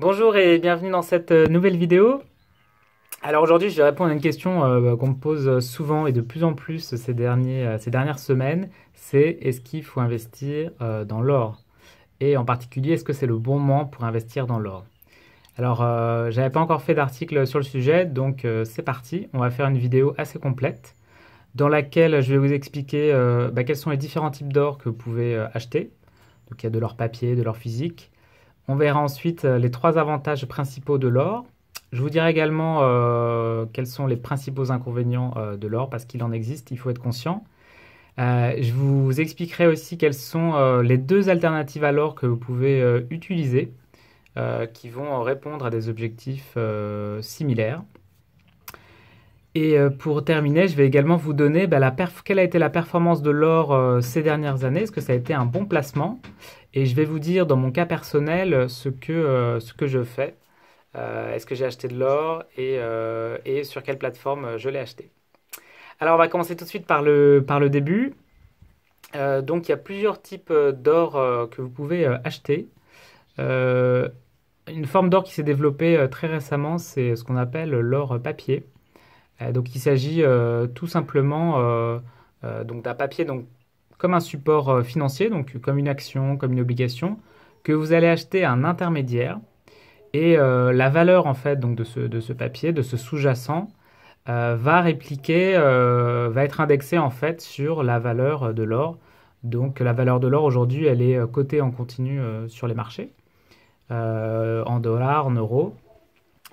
Bonjour et bienvenue dans cette euh, nouvelle vidéo. Alors aujourd'hui, je vais répondre à une question euh, bah, qu'on me pose souvent et de plus en plus ces, derniers, euh, ces dernières semaines. C'est est-ce qu'il faut investir dans l'or Et en particulier, est-ce que c'est le bon moment pour investir dans l'or Alors, j'avais pas encore fait d'article sur le sujet, donc c'est parti. On va faire une vidéo assez complète dans laquelle je vais vous expliquer bah, quels sont les différents types d'or que vous pouvez acheter. Donc il y a de l'or papier, de l'or physique on verra ensuite euh, les trois avantages principaux de l'or. Je vous dirai également euh, quels sont les principaux inconvénients euh, de l'or, parce qu'il en existe, il faut être conscient. je vous expliquerai aussi quelles sont les deux alternatives à l'or que vous pouvez utiliser, qui vont répondre à des objectifs similaires. Et euh, pour terminer, je vais également vous donner bah, quelle a été la performance de l'or euh, ces dernières années, est-ce que ça a été un bon placement Et je vais vous dire dans mon cas personnel ce que, euh, je fais. est-ce que j'ai acheté de l'or et, sur quelle plateforme je l'ai acheté Alors on va commencer tout de suite par le début. donc il y a plusieurs types d'or que vous pouvez acheter. une forme d'or qui s'est développée très récemment, c'est ce qu'on appelle l'or papier. Euh, donc il s'agit euh, tout simplement euh, d'un papier comme un support financier, donc comme une action, comme une obligation, que vous allez acheter à un intermédiaire. Et la valeur fait de ce, papier, de ce sous-jacent, va répliquer, va être indexée en fait sur la valeur de l'or. Donc la valeur de l'or aujourd'hui, elle est cotée en continu sur les marchés, en dollars, en euros.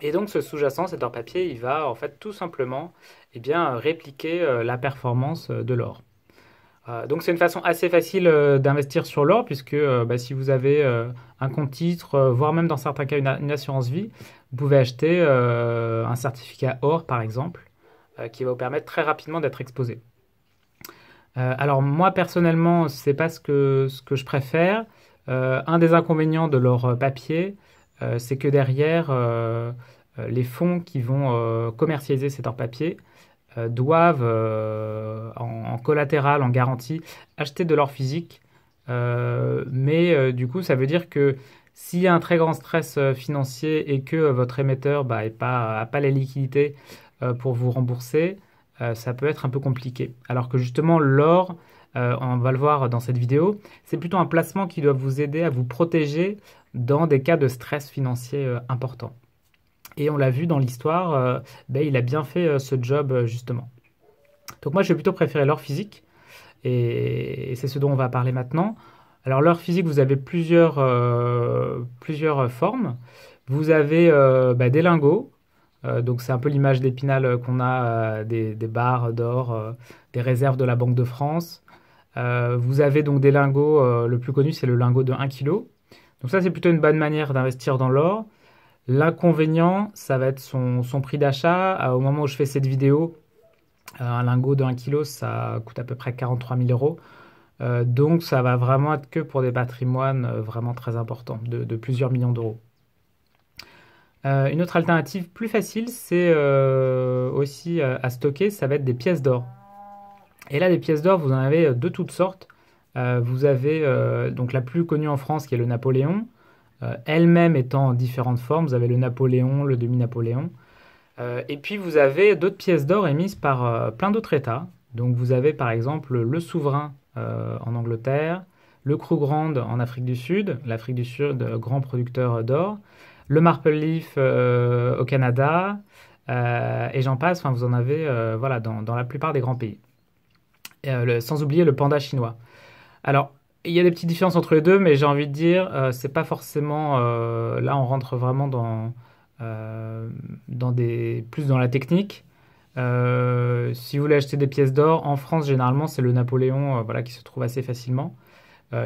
Et donc ce sous-jacent, cet or papier, il va en fait tout simplement eh bien, euh, répliquer euh, la performance euh, de l'or. donc c'est une façon assez facile d'investir sur l'or puisque bah, si vous avez un compte titre, voire même dans certains cas une, assurance vie, vous pouvez acheter un certificat or par exemple qui va vous permettre très rapidement d'être exposé. alors moi personnellement, ce n'est pas ce que je préfère. un des inconvénients de l'or papier, euh, c'est que derrière, euh, euh, les fonds qui vont commercialiser cet or papier doivent, en, collatéral, en garantie, acheter de l'or physique. mais du coup, ça veut dire que s'il y a un très grand stress financier et que votre émetteur n'a bah, pas, pas les liquidités pour vous rembourser, ça peut être un peu compliqué. Alors que justement, l'or, on va le voir dans cette vidéo, c'est plutôt un placement qui doit vous aider à vous protéger dans des cas de stress financier euh, important. Et on l'a vu dans l'histoire, euh, ben, il a bien fait euh, ce job justement. Donc moi, j'ai plutôt préféré l'or physique, et, c'est ce dont on va parler maintenant. Alors l'or physique, vous avez plusieurs, plusieurs formes. Vous avez ben, des lingots, donc c'est un peu l'image d'épinal qu'on a des, des, barres d'or, des réserves de la Banque de France. vous avez donc des lingots, le plus connu c'est le lingot de 1 kg, donc ça, c'est plutôt une bonne manière d'investir dans l'or. L'inconvénient, ça va être son, prix d'achat. Euh, au moment où je fais cette vidéo, euh, un lingot de 1 kg, ça coûte à peu près 43 000 euros. Euh, donc ça va vraiment être que pour des patrimoines vraiment très importants, de plusieurs millions d'euros. une autre alternative plus facile, c'est aussi à stocker, ça va être des pièces d'or. Et là, des pièces d'or, vous en avez de toutes sortes. Euh, vous avez euh, donc la plus connue en France qui est le Napoléon, euh, elle-même étant en différentes formes. Vous avez le Napoléon, le demi-Napoléon. et puis vous avez d'autres pièces d'or émises par plein d'autres États. Donc vous avez par exemple le souverain en Angleterre, le Krugerrand en Afrique du Sud, l'Afrique du Sud, grand producteur d'or, le Marple Leaf au Canada, et j'en passe, enfin, vous en avez voilà, dans, la plupart des grands pays. sans oublier le panda chinois. Alors, il y a des petites différences entre les deux, mais j'ai envie de dire, euh, c'est pas forcément. Euh, là, on rentre vraiment dans, euh, dans des, plus dans la technique. si vous voulez acheter des pièces d'or, en France, généralement, c'est le Napoléon voilà, qui se trouve assez facilement.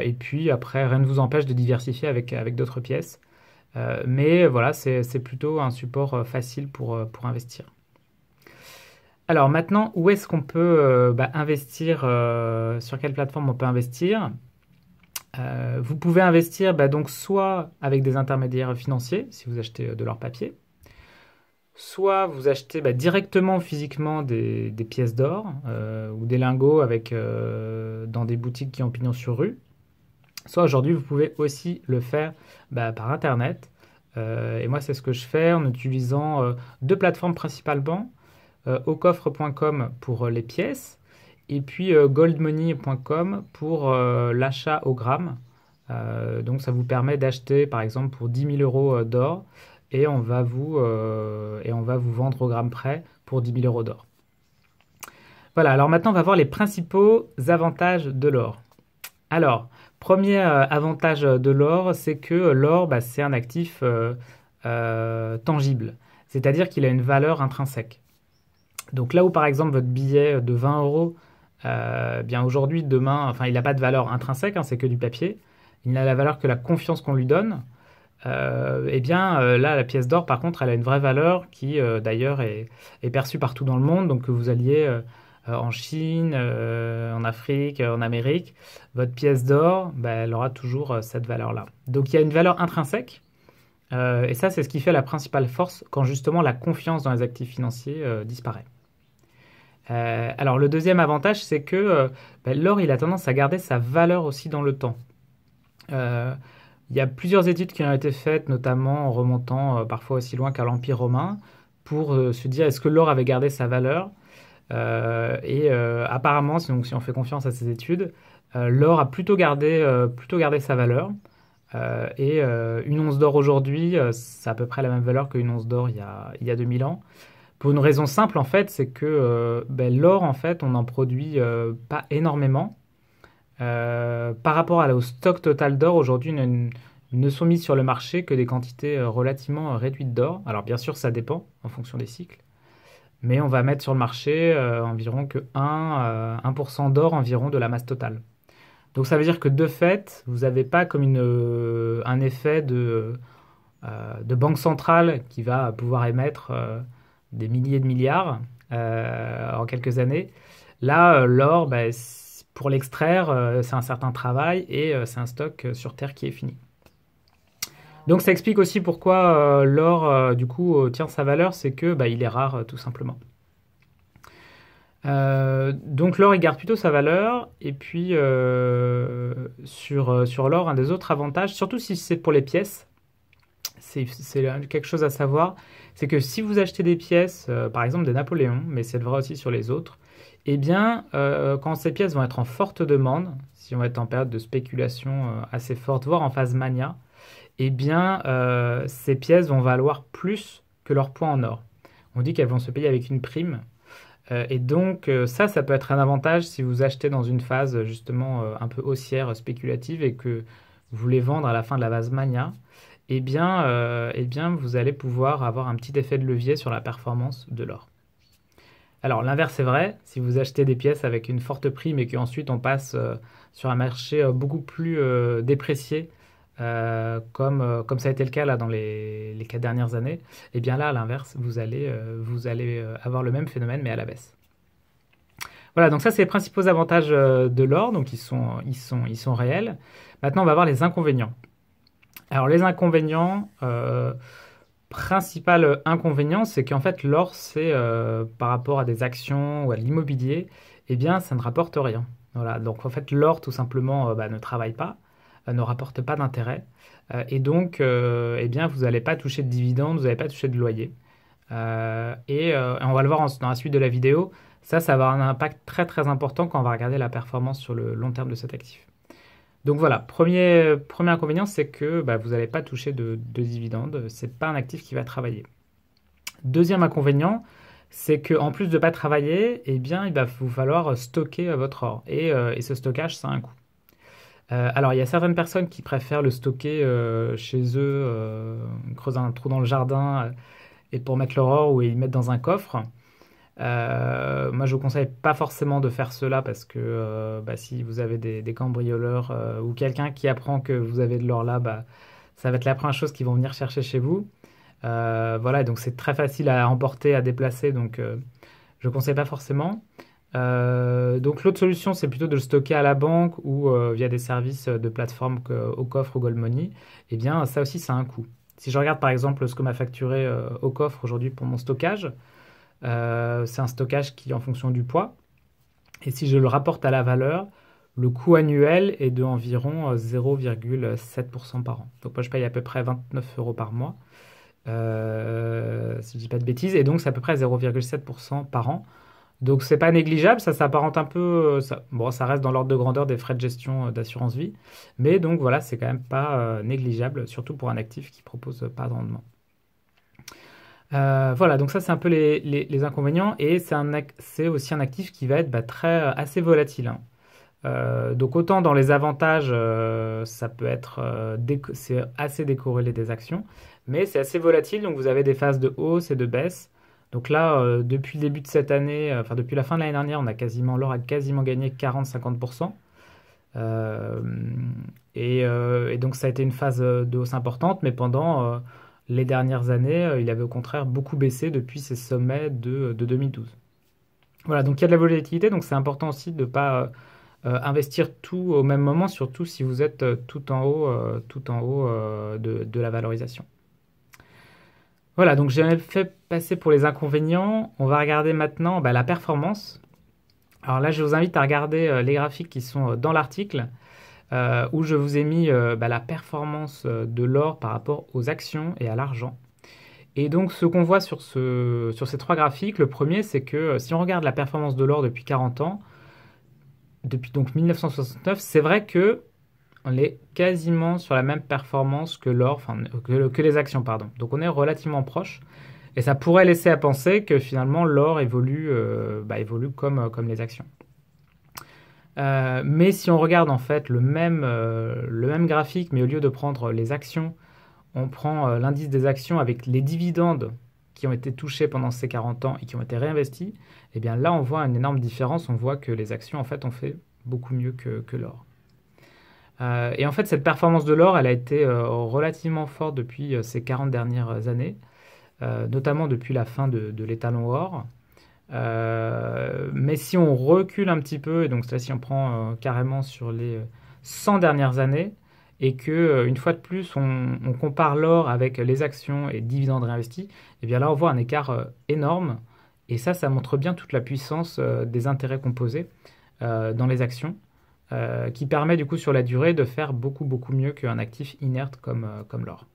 et puis après, rien ne vous empêche de diversifier avec, d'autres pièces. mais voilà, c'est plutôt un support facile pour investir. Alors maintenant, où est-ce qu'on peut euh, bah, investir euh, Sur quelle plateforme on peut investir euh, Vous pouvez investir bah, donc soit avec des intermédiaires financiers, si vous achetez de leur papier, soit vous achetez bah, directement physiquement des, pièces d'or ou des lingots dans des boutiques qui ont pignon sur rue, soit aujourd'hui vous pouvez aussi le faire bah, par Internet. et moi c'est ce que je fais en utilisant deux plateformes principalement. Euh, au coffre.com pour euh, les pièces et puis euh, goldmoney.com pour l'achat au gramme. donc ça vous permet d'acheter par exemple pour 10 000 euros d'or et on va vous et on va vous vendre au gramme près pour 10 000 euros d'or. Voilà, alors maintenant on va voir les principaux avantages de l'or. Alors, premier avantage de l'or, c'est que l'or, bah, c'est un actif tangible, c'est-à-dire qu'il a une valeur intrinsèque. Donc là où par exemple votre billet de 20 euros, euh, eh bien aujourd'hui, demain, enfin il n'a pas de valeur intrinsèque, hein, c'est que du papier, il n'a la valeur que la confiance qu'on lui donne, et euh, eh bien euh, là la pièce d'or par contre elle a une vraie valeur qui d'ailleurs est, perçue partout dans le monde, donc que vous alliez en Chine, en Afrique, en Amérique, votre pièce d'or, bah, elle aura toujours cette valeur-là. Donc il y a une valeur intrinsèque, et ça c'est ce qui fait la principale force quand justement la confiance dans les actifs financiers disparaît. Euh, alors le deuxième avantage, c'est que euh, ben, l'or, il a tendance à garder sa valeur aussi dans le temps. Euh, il y a plusieurs études qui ont été faites, notamment en remontant parfois aussi loin qu'à l'Empire romain, pour se dire est-ce que l'or avait gardé sa valeur. et apparemment, si, on fait confiance à ces études, l'or a plutôt gardé, plutôt gardé sa valeur. et une once d'or aujourd'hui, c'est à peu près la même valeur qu'une once d'or il, y a, il y a 2000 ans. Pour une raison simple, en fait, c'est que euh, ben, l'or, en fait, on n'en produit euh, pas énormément. Euh, par rapport au stock total d'or, aujourd'hui, ne sont mis sur le marché que des quantités relativement réduites d'or. Alors, bien sûr, ça dépend en fonction des cycles. Mais on va mettre sur le marché environ que 1, 1% d'or environ de la masse totale. Donc ça veut dire que de fait, vous n'avez pas comme une, un effet de, de banque centrale qui va pouvoir émettre des milliers de milliards euh, en quelques années. Là, euh, l'or, bah, pour l'extraire, euh, c'est un certain travail et c'est un stock sur Terre qui est fini. Donc ça explique aussi pourquoi l'or, du coup, tient sa valeur, c'est que bah, il est rare, tout simplement. donc l'or, il garde plutôt sa valeur. Et puis, sur l'or, un des autres avantages, surtout si c'est pour les pièces, c'est quelque chose à savoir, c'est que si vous achetez des pièces, euh, par exemple des Napoléons, mais c'est vrai aussi sur les autres, eh bien, euh, quand ces pièces vont être en forte demande, si on va être en période de spéculation euh, assez forte, voire en phase mania, eh bien, ces pièces vont valoir plus que leur poids en or. On dit qu'elles vont se payer avec une prime, et donc ça, ça peut être un avantage si vous achetez dans une phase justement un peu haussière, spéculative, et que vous voulez vendre à la fin de la phase mania eh bien, euh, eh bien, vous allez pouvoir avoir un petit effet de levier sur la performance de l'or. Alors l'inverse est vrai, si vous achetez des pièces avec une forte prime et qu'ensuite on passe euh, sur un marché euh, beaucoup plus déprécié, comme, ça a été le cas là dans les, quatre dernières années, eh bien là à l'inverse, vous allez, vous allez avoir le même phénomène mais à la baisse. Voilà, donc ça c'est les principaux avantages de l'or, donc ils ils, sont, ils sont réels. Maintenant on va voir les inconvénients. Alors les inconvénients, euh, principal inconvénient, c'est qu'en fait l'or, c'est euh, par rapport à des actions ou à l'immobilier, eh bien ça ne rapporte rien. Voilà, donc en fait l'or tout simplement euh, bah, ne travaille pas, ne rapporte pas d'intérêt, et donc eh bien vous n'allez pas toucher de dividendes, vous n'allez pas toucher de loyer. et, on va le voir dans la suite de la vidéo. Ça, ça va avoir un impact très très important quand on va regarder la performance sur le long terme de cet actif. Donc voilà, premier, inconvénient, c'est que bah, vous n'allez pas toucher de, dividendes. Ce n'est pas un actif qui va travailler. Deuxième inconvénient, c'est qu'en plus de ne pas travailler, eh bien, il va vous falloir stocker votre or. Et, euh, ce stockage, ça a un coût. Euh, alors, il y a certaines personnes qui préfèrent le stocker euh, chez eux, creuser un trou dans le jardin et pour mettre leur or ou ils mettent dans un coffre. Euh, moi, je vous conseille pas forcément de faire cela parce que euh, bah, si vous avez des, cambrioleurs euh, ou quelqu'un qui apprend que vous avez de l'or là, bah, ça va être la première chose qu'ils vont venir chercher chez vous. voilà, donc c'est très facile à emporter, à déplacer, donc je ne conseille pas forcément. donc l'autre solution, c'est plutôt de le stocker à la banque ou via des services de plateforme que, au coffre ou Gold Money. Eh bien, ça aussi, ça a un coût. Si je regarde par exemple ce que m'a facturé au coffre aujourd'hui pour mon stockage, euh, c'est un stockage qui est en fonction du poids. Et si je le rapporte à la valeur, le coût annuel est de environ 0,7% euh, par an. Donc moi je paye à peu près 29 euros par mois, euh, si je ne dis pas de bêtises, et donc c'est à peu près 0,7% par an. Donc c'est pas négligeable, ça s'apparente un peu, bon ça reste dans l'ordre de grandeur des frais de gestion d'assurance vie, mais donc voilà c'est quand même pas négligeable, surtout pour un actif qui propose pas de rendement. Euh, voilà, donc ça c'est un peu les, les, inconvénients et c'est aussi un actif qui va être bah, très euh, assez volatile. Hein. Euh, donc autant dans les avantages, ça peut être c'est assez décorrélé des actions, mais c'est assez volatile. Donc vous avez des phases de hausse et de baisse. Donc là, depuis le début de cette année, enfin depuis la fin de l'année dernière, on a quasiment l'or a quasiment gagné 40-50%. et, donc ça a été une phase de hausse importante, mais pendant les dernières années, euh, il avait au contraire beaucoup baissé depuis ses sommets de, 2012. Euh, voilà, donc il y a de la volatilité, donc c'est important aussi de ne pas euh, investir tout au même moment, surtout si vous êtes tout en haut, tout en haut de, la valorisation. Voilà, donc j'ai fait passer pour les inconvénients. On va regarder maintenant bah, la performance. Alors là, je vous invite à regarder les graphiques qui sont dans l'article. Euh, où je vous ai mis euh, bah, la performance euh, de l'or par rapport aux actions et à l'argent. Et donc ce qu'on voit sur, ce, sur ces trois graphiques, le premier c'est que si on regarde la performance de l'or depuis 40 ans, depuis donc 1969, c'est vrai que on est quasiment sur la même performance que l'or, que, les actions, pardon. Donc on est relativement proche. Et ça pourrait laisser à penser que finalement l'or évolue, bah, évolue comme, comme les actions. Euh, mais si on regarde en fait le même, euh, le même graphique, mais au lieu de prendre les actions, on prend euh, l'indice des actions avec les dividendes qui ont été touchés pendant ces 40 ans et qui ont été réinvestis, et eh bien là on voit une énorme différence, on voit que les actions en fait ont fait beaucoup mieux que, l'or. et en fait cette performance de l'or, elle a été relativement forte depuis ces 40 dernières années, notamment depuis la fin de l'étalon or, euh, mais si on recule un petit peu, et donc là si on prend euh, carrément sur les 100 euh, dernières années, et que une fois de plus on, compare l'or avec les actions et dividendes réinvestis, et eh bien là on voit un écart énorme. Et ça, ça montre bien toute la puissance des intérêts composés dans les actions, qui permet du coup sur la durée de faire beaucoup beaucoup mieux qu'un actif inerte comme, comme l'or.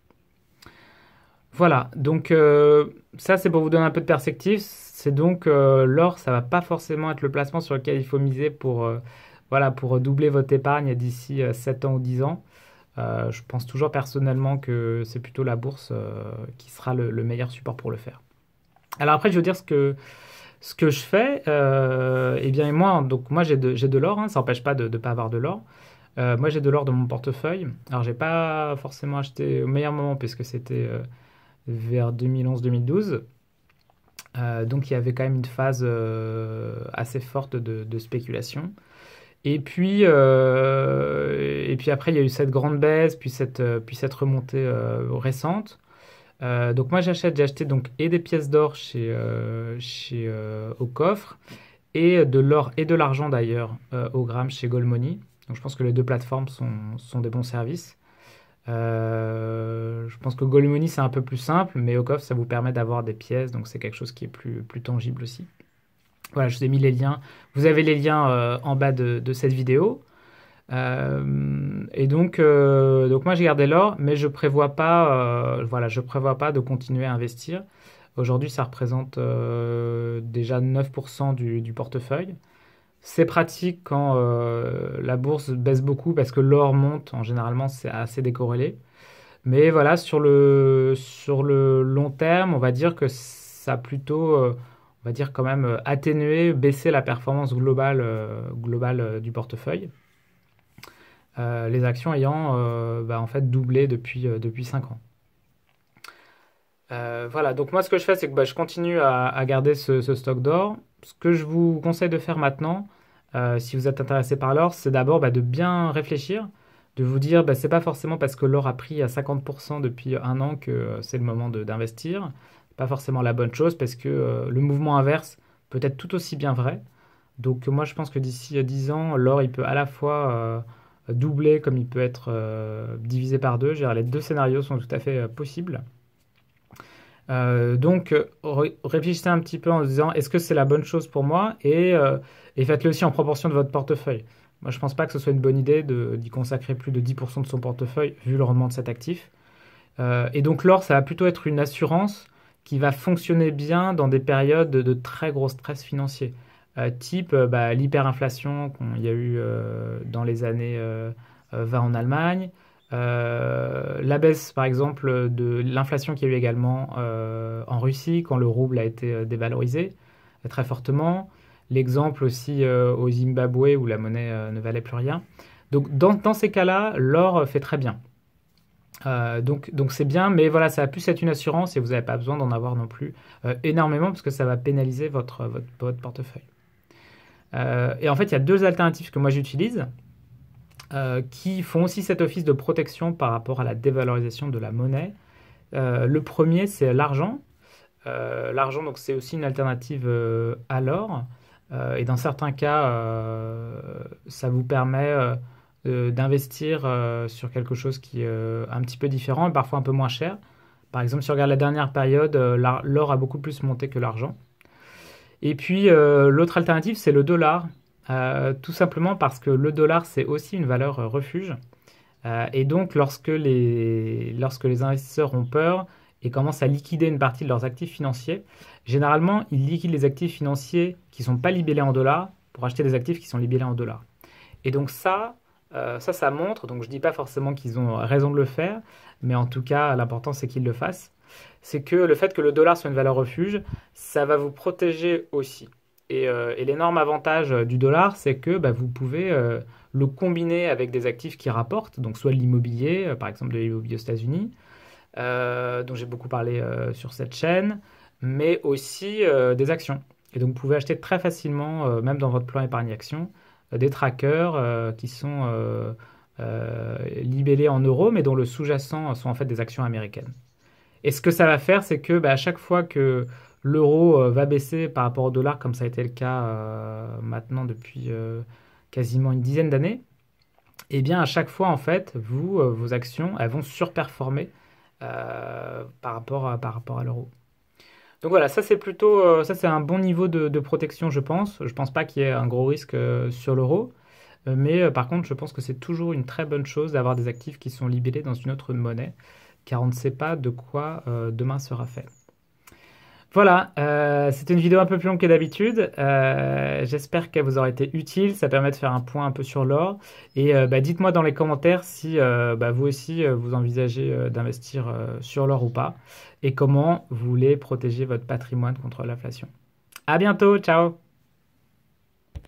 Voilà, donc ça c'est pour vous donner un peu de perspective c'est donc euh, l'or, ça ne va pas forcément être le placement sur lequel il faut miser pour, euh, doubler votre épargne d'ici 7 euh, ans ou 10 ans. je pense toujours personnellement que c'est plutôt la bourse qui sera le, meilleur support pour le faire. Alors après, je veux dire ce que, ce que je fais. eh bien, moi, donc moi j'ai de, l'or, hein, ça n'empêche pas de ne pas avoir de l'or. moi, j'ai de l'or dans mon portefeuille. Alors, n'ai pas forcément acheté au meilleur moment puisque c'était vers 2011-2012. Euh, donc il y avait quand même une phase euh, assez forte de, spéculation. Euh, et puis, après, il y a eu cette grande baisse, puis cette, puis cette remontée récente. donc moi, j'achète, j'ai acheté et des pièces d'or chez, chez au coffre et de l'or et de l'argent d'ailleurs au gramme chez Goldmoney. Donc je pense que les deux plateformes sont des bons services. Euh, je pense que Golemoni c'est un peu plus simple, mais au ça vous permet d'avoir des pièces, donc c'est quelque chose qui est plus, plus tangible aussi. Voilà, je vous ai mis les liens. Vous avez les liens euh, en bas de, cette vidéo. Euh, et donc, donc moi j'ai gardé l'or, mais je prévois pas, voilà, je prévois pas de continuer à investir. Aujourd'hui, ça représente déjà 9% du portefeuille. C'est pratique quand euh, la bourse baisse beaucoup parce que l'or monte, en généralement c'est assez décorrélé. Mais voilà, sur le, long terme, on va dire que ça a plutôt, euh, on va dire quand même, euh, atténué, baissé la performance globale, globale du portefeuille. les actions ayant bah, en fait doublé depuis, depuis 5 ans. voilà, donc moi ce que je fais, c'est que bah, je continue à, garder ce stock d'or ce que je vous conseille de faire maintenant, euh, si vous êtes intéressé par l'or, c'est d'abord bah, de bien réfléchir, de vous dire bah, ce n'est pas forcément parce que l'or a pris à 50% depuis un an que euh, c'est le moment d'investir. Pas forcément la bonne chose parce que euh, le mouvement inverse peut être tout aussi bien vrai. Donc moi je pense que d'ici 10 ans, l'or il peut à la fois doubler comme il peut être divisé par deux. les deux scénarios sont tout à fait possibles. Euh, donc euh, réfléchissez un petit peu en se disant est-ce que c'est la bonne chose pour moi et, euh, faites-le aussi en proportion de votre portefeuille. Moi je ne pense pas que ce soit une bonne idée d'y consacrer plus de 10% de son portefeuille vu le rendement de cet actif. et donc l'or ça va plutôt être une assurance qui va fonctionner bien dans des périodes de, très gros stress financier, type bah, l'hyperinflation qu'il y a eu dans les années 20 en Allemagne. Euh, la baisse, par exemple, de l'inflation qui a eu également euh, en Russie, quand le rouble a été euh, dévalorisé très fortement. L'exemple aussi au Zimbabwe, où la monnaie ne valait plus rien. Donc, dans, ces cas-là, l'or fait très bien. donc, c'est bien, mais voilà, ça a plus être une assurance et vous n'avez pas besoin d'en avoir non plus énormément parce que ça va pénaliser votre, votre, votre portefeuille. et en fait, il y a deux alternatives que moi j'utilise. Euh, qui font aussi cet office de protection par rapport à la dévalorisation de la monnaie. Euh, le premier, c'est l'argent. Euh, l'argent, donc, c'est aussi une alternative à l'or. et dans certains cas, ça vous permet d'investir sur quelque chose qui est un petit peu différent et parfois un peu moins cher. Par exemple, si on regarde la dernière période, l'or a beaucoup plus monté que l'argent. Et puis, l'autre alternative, c'est le dollar. Euh, tout simplement parce que le dollar, c'est aussi une valeur refuge. Euh, et donc, lorsque les, lorsque les investisseurs ont peur et commencent à liquider une partie de leurs actifs financiers, généralement, ils liquident les actifs financiers qui ne sont pas libellés en dollars pour acheter des actifs qui sont libellés en dollars. Et donc ça, euh, ça, ça montre, donc je ne dis pas forcément qu'ils ont raison de le faire, mais en tout cas, l'important, c'est qu'ils le fassent. C'est que le fait que le dollar soit une valeur refuge, ça va vous protéger aussi. Euh, et, l'énorme avantage euh, du dollar, c'est que bah, vous pouvez euh, le combiner avec des actifs qui rapportent, donc soit l'immobilier, par exemple de l'immobilier aux États-Unis, dont j'ai beaucoup parlé sur cette chaîne, mais aussi des actions. Et donc vous pouvez acheter très facilement, même dans votre plan épargne-action, des trackers qui sont libellés en euros, mais dont le sous-jacent sont en fait des actions américaines. Et ce que ça va faire, c'est que bah, à chaque fois que l'euro euh, va baisser par rapport au dollar, comme ça a été le cas euh, maintenant depuis euh, quasiment une dizaine d'années, et eh bien à chaque fois en fait, vous, vos actions, elles vont surperformer par rapport à, par rapport à l'euro. Donc voilà, ça c'est plutôt ça c'est un bon niveau de, protection, je pense. Je pense pas qu'il y ait un gros risque sur l'euro, mais par contre je pense que c'est toujours une très bonne chose d'avoir des actifs qui sont libellés dans une autre monnaie, car on ne sait pas de quoi demain sera fait. Voilà, euh, c'était une vidéo un peu plus longue que d'habitude. Euh, j'espère qu'elle vous aura été utile. Ça permet de faire un point un peu sur l'or. Et euh, bah, dites-moi dans les commentaires si euh, bah, vous aussi vous envisagez d'investir sur l'or ou pas. Et comment vous voulez protéger votre patrimoine contre l'inflation. À bientôt, ciao